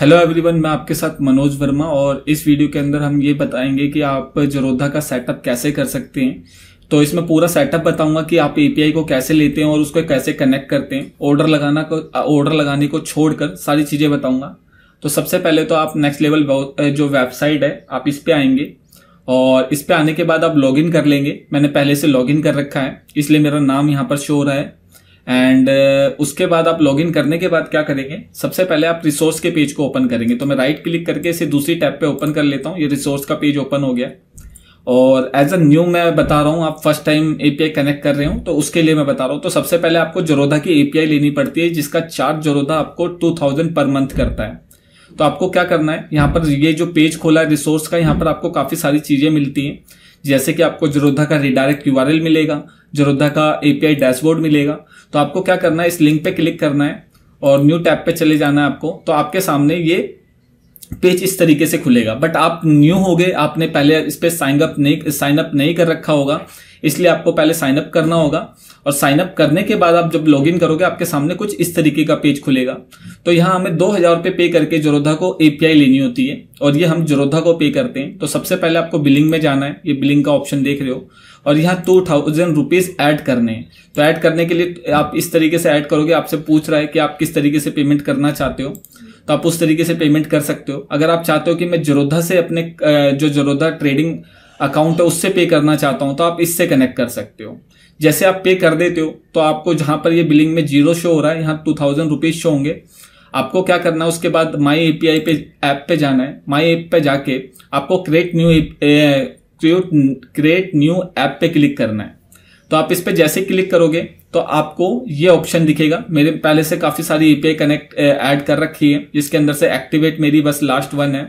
hello everyone मैं आपके साथ मनोज वर्मा और इस वीडियो के अंदर हम ये बताएंगे कि आप जरोधा का सेटअप कैसे कर सकते हैं तो इसमें पूरा सेटअप बताऊंगा कि आप एपीआई को कैसे लेते हैं और उसको कैसे कनेक्ट करते हैं ऑर्डर लगाना को ऑर्डर लगाने को छोड़कर सारी चीज़ें बताऊंगा तो सबसे पहले तो आप नेक्स्ट लेवल जो वेबसाइट है आप इस पर आएंगे और इस पर आने के बाद आप लॉगिन कर लेंगे मैंने पहले से लॉगिन कर रखा है इसलिए मेरा नाम यहाँ पर शो हो रहा है एंड uh, उसके बाद आप लॉगिन करने के बाद क्या करेंगे सबसे पहले आप रिसोर्स के पेज को ओपन करेंगे तो मैं राइट क्लिक करके इसे दूसरी टैब पे ओपन कर लेता हूँ ये रिसोर्स का पेज ओपन हो गया और एज अ न्यू मैं बता रहा हूँ आप फर्स्ट टाइम एपीआई कनेक्ट कर रहे हो तो उसके लिए मैं बता रहा हूँ तो सबसे पहले आपको जरोधा की एपीआई लेनी पड़ती है जिसका चार्ज जरोधा आपको टू थाउजेंड पर मंथ करता है तो आपको क्या करना है यहाँ पर ये जो पेज खोला है रिसोर्स का यहाँ पर आपको काफी सारी चीजें मिलती हैं जैसे कि आपको जरोधा का रिडायरेक्ट यू मिलेगा जरोधा का एपीआई डैशबोर्ड मिलेगा तो आपको क्या करना है इस लिंक पे क्लिक करना है और न्यू टैब पे चले जाना है आपको तो आपके सामने ये पेज इस तरीके से खुलेगा बट आप न्यू हो गए आपने पहले इस पर साइन अप नहीं साइन अप नहीं कर रखा होगा इसलिए आपको पहले साइन अप करना होगा और साइन अप करने के बाद आप जब लॉगिन करोगे आपके सामने कुछ इस तरीके का पेज खुलेगा तो यहाँ हमें दो हजार रुपये पे करके जोरोधा को एपीआई लेनी होती है और ये हम जरोधा को पे करते हैं तो सबसे पहले आपको बिलिंग में जाना है ये बिलिंग का ऑप्शन देख रहे हो और यहाँ टू थाउजेंड रुपीज ऐड करने हैं तो ऐड करने के लिए आप इस तरीके से ऐड करोगे आपसे पूछ रहा है कि आप किस तरीके से पेमेंट करना चाहते हो तो आप उस तरीके से पेमेंट कर सकते हो अगर आप चाहते हो कि मैं जरोधा से अपने जो जरोधा ट्रेडिंग अकाउंट है उससे पे करना चाहता हूं तो आप इससे कनेक्ट कर सकते हो जैसे आप पे कर देते हो तो आपको जहां पर ये बिलिंग में जीरो शो हो रहा है यहाँ टू थाउजेंड रुपीज शो होंगे आपको क्या करना है उसके बाद माई ए पी आई पे ऐप पे जाना है माई ऐप पे जाके आपको create new create new app पे क्लिक करना है तो आप इस पर जैसे क्लिक करोगे तो आपको ये ऑप्शन दिखेगा मेरे पहले से काफी सारी एपीआई कनेक्ट ऐड कर रखी है जिसके अंदर से एक्टिवेट मेरी बस लास्ट वन है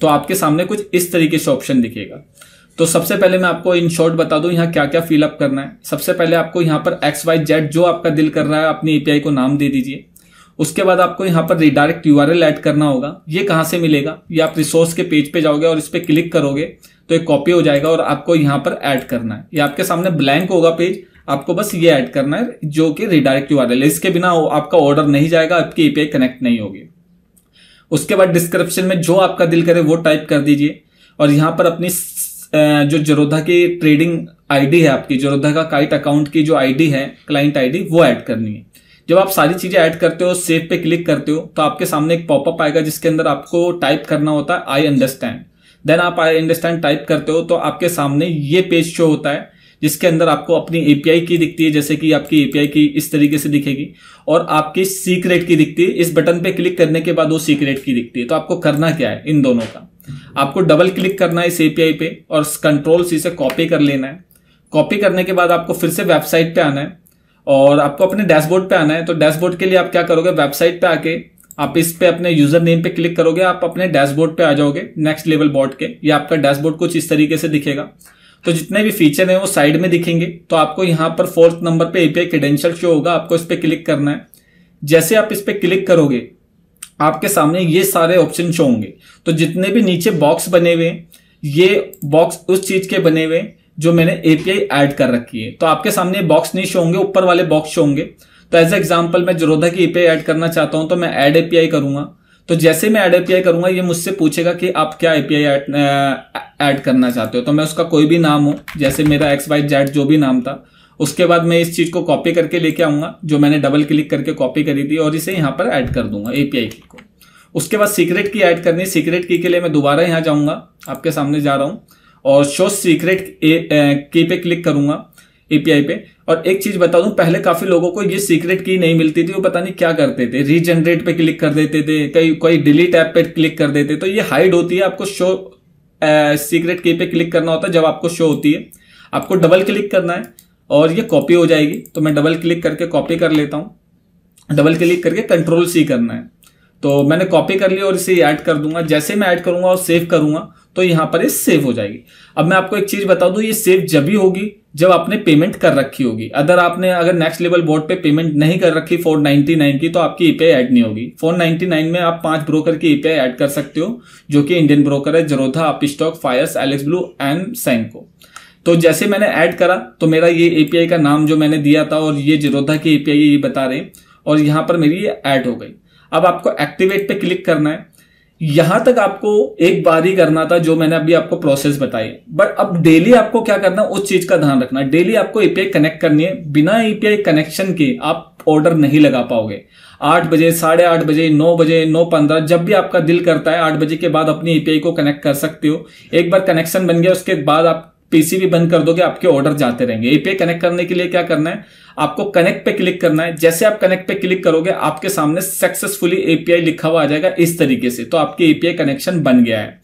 तो आपके सामने कुछ इस तरीके से ऑप्शन दिखेगा तो सबसे पहले मैं आपको इन शॉर्ट बता दूं यहाँ क्या क्या फिलअप करना है सबसे पहले आपको यहाँ पर एक्स वाई जेड जो आपका दिल कर रहा है अपनी एपीआई को नाम दे दीजिए उसके बाद आपको यहाँ पर रिडायरेक्ट यू ऐड करना होगा ये कहाँ से मिलेगा ये आप रिसोर्स के पेज पे जाओगे और इस पर क्लिक करोगे तो एक कॉपी हो जाएगा और आपको यहाँ पर ऐड करना है ये आपके सामने ब्लैंक होगा पेज आपको बस ये ऐड करना है जो कि रिडायरेक्ट यू इसके बिना आपका ऑर्डर नहीं जाएगा आपकी एपीआई कनेक्ट नहीं होगी उसके बाद डिस्क्रिप्शन में जो आपका दिल करे वो टाइप कर दीजिए और यहां पर अपनी जो जरोधा की ट्रेडिंग आईडी है आपकी जरोधा का काइट अकाउंट की जो आईडी है क्लाइंट आईडी वो ऐड करनी है जब आप सारी चीजें ऐड करते हो सेव पे क्लिक करते हो तो आपके सामने एक पॉपअप आएगा जिसके अंदर आपको टाइप करना होता है आई अंडरस्टैंड देन आप आई अंडरस्टैंड टाइप करते हो तो आपके सामने ये पेज शो होता है जिसके अंदर आपको अपनी एपीआई की दिखती है जैसे कि आपकी एपीआई की इस तरीके से दिखेगी और आपकी सीक्रेट की दिखती है इस बटन पे क्लिक करने के बाद वो सीक्रेट की दिखती है तो आपको करना क्या है इन दोनों का आपको डबल क्लिक करना है इस एपीआई पे और कंट्रोल सी से कॉपी कर लेना है कॉपी करने के बाद आपको फिर से वेबसाइट पे आना है और आपको अपने डैशबोर्ड पे आना है तो डैशबोर्ड के लिए आप क्या करोगे वेबसाइट पे आके आप इस पे अपने यूजर नेम पे क्लिक करोगे आप अपने डैशबोर्ड पे आ जाओगे नेक्स्ट लेवल बोर्ड के या आपका डैशबोर्ड कुछ इस तरीके से दिखेगा तो जितने भी फीचर हैं वो साइड में दिखेंगे तो आपको यहाँ पर फोर्थ नंबर पे एपीआई क्रेडेंशियल शो होगा आपको इस पर क्लिक करना है जैसे आप इस पर क्लिक करोगे आपके सामने ये सारे ऑप्शन शो होंगे तो जितने भी नीचे बॉक्स बने हुए ये बॉक्स उस चीज के बने हुए जो मैंने एपीआई ऐड कर रखी है तो आपके सामने बॉक्स नहीं शो होंगे ऊपर वाले बॉक्स शो होंगे तो एज एग्जाम्पल मैं जरोधा की एपीआई ऐड करना चाहता हूं तो मैं ऐड एपीआई करूंगा तो जैसे मैं ऐड एपीआई करूंगा ये मुझसे पूछेगा कि आप क्या एपीआई ऐड करना चाहते हो तो मैं उसका कोई भी नाम हो जैसे मेरा एक्स वाई जेड जो भी नाम था उसके बाद मैं इस चीज को कॉपी करके लेके आऊंगा जो मैंने डबल क्लिक करके कॉपी करी थी और इसे यहां पर ऐड कर दूंगा एपीआई की को उसके बाद सीक्रेट की ऐड करनी सीक्रेट की के लिए मैं दोबारा यहां जाऊंगा आपके सामने जा रहा हूं और शो सीक्रेट की पे क्लिक करूंगा एपीआई पे और एक चीज बता दूं पहले काफी लोगों को ये सीक्रेट की नहीं मिलती थी वो पता नहीं क्या करते थे रीजनरेट पे क्लिक कर देते थे कई कोई डिलीट ऐप पे क्लिक कर देते तो ये हाइड होती है आपको शो सीक्रेट की पे क्लिक करना होता है जब आपको शो होती है आपको डबल क्लिक करना है और ये कॉपी हो जाएगी तो मैं डबल क्लिक करके कॉपी कर लेता हूँ डबल क्लिक करके कंट्रोल सी करना है तो मैंने कॉपी कर लिया और इसे ऐड कर दूंगा जैसे मैं ऐड करूंगा और सेव करूंगा तो यहां पर ये सेव हो जाएगी अब मैं आपको एक चीज बता दू ये सेव जब भी होगी जब आपने पेमेंट कर रखी होगी अदर आपने अगर नेक्स्ट लेवल बोर्ड पे पेमेंट नहीं कर रखी फोर नाइनटी नाइन की तो आपकी ईपीआई ऐड नहीं होगी फोर नाइनटी नाइन में आप पांच ब्रोकर की ईपीआई ऐड कर सकते हो जो कि इंडियन ब्रोकर है Zerodha Upstox Fyers Alice Blue and Samco तो जैसे मैंने ऐड करा तो मेरा ये एपीआई का नाम जो मैंने दिया था और ये जरोधा की एपीआई ये बता रहे और यहां पर मेरी ये ऐड हो गई अब आपको एक्टिवेट पे क्लिक करना है यहां तक आपको एक बार ही करना था जो मैंने अभी आपको प्रोसेस बताई बट अब डेली आपको क्या करना उस चीज का ध्यान रखना डेली आपको एपीआई कनेक्ट करनी है बिना एपीआई कनेक्शन के आप ऑर्डर नहीं लगा पाओगे आठ बजे साढ़े आठ बजे नौ बजे नौ पंद्रह जब भी आपका दिल करता है आठ बजे के बाद अपनी एपीआई को कनेक्ट कर सकते हो एक बार कनेक्शन बन गया उसके बाद आप पीसीबी बंद कर दोगे आपके ऑर्डर जाते रहेंगे एपीआई कनेक्ट करने के लिए क्या करना है आपको कनेक्ट पे क्लिक करना है जैसे आप कनेक्ट पे क्लिक करोगे आपके सामने सक्सेसफुली एपीआई लिखा हुआ आ जाएगा इस तरीके से तो आपकी एपीआई कनेक्शन बन गया है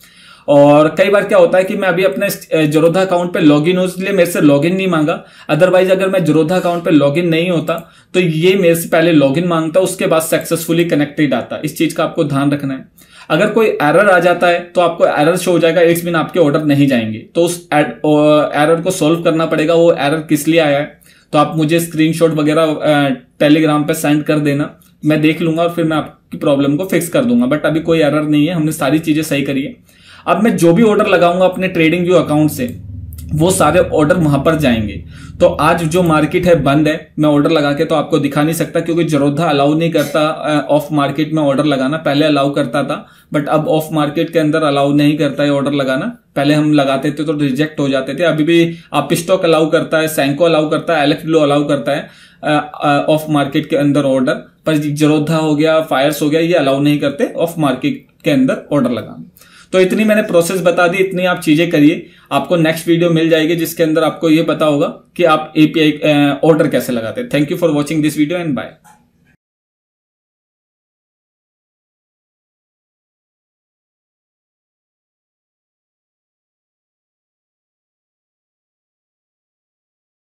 और कई बार क्या होता है कि मैं अभी अपने जरोधा अकाउंट पे लॉगिन हूँ इसलिए मेरे से लॉगिन नहीं मांगा अदरवाइज अगर मैं जरोधा अकाउंट पे लॉगिन नहीं होता तो ये मेरे से पहले लॉगिन मांगता उसके बाद सक्सेसफुली कनेक्टेड आता इस चीज का आपको ध्यान रखना है अगर कोई एरर आ जाता है तो आपको एरर शो हो जाएगा एक बिन आपके ऑर्डर नहीं जाएंगे तो उस एरर को सॉल्व करना पड़ेगा वो एरर किस लिए आया है तो आप मुझे स्क्रीनशॉट वगैरह टेलीग्राम पर सेंड कर देना मैं देख लूंगा और फिर मैं आपकी प्रॉब्लम को फिक्स कर दूंगा बट अभी कोई एरर नहीं है हमने सारी चीज़ें सही करी है अब मैं जो भी ऑर्डर लगाऊंगा अपने ट्रेडिंग व्यू अकाउंट से वो सारे ऑर्डर वहां पर जाएंगे तो आज जो मार्केट है बंद है मैं ऑर्डर लगा के तो आपको दिखा नहीं सकता क्योंकि जरोधा अलाउ नहीं करता ऑफ मार्केट में ऑर्डर लगाना पहले अलाउ करता था बट अब ऑफ मार्केट के अंदर अलाउ नहीं करता है ऑर्डर लगाना पहले हम लगाते थे तो रिजेक्ट हो जाते थे अभी भी आप स्टॉक अलाउ करता है सैंको अलाउ करता है एलेक्स अलाउ करता है ऑफ मार्केट के अंदर ऑर्डर पर जरोधा हो गया फायर्स हो गया ये अलाउ नहीं करते ऑफ मार्केट के अंदर ऑर्डर लगाना तो इतनी मैंने प्रोसेस बता दी इतनी आप चीजें करिए आपको नेक्स्ट वीडियो मिल जाएगी जिसके अंदर आपको यह पता होगा कि आप एपीआई ऑर्डर कैसे लगाते हैं thank you for watching this video and bye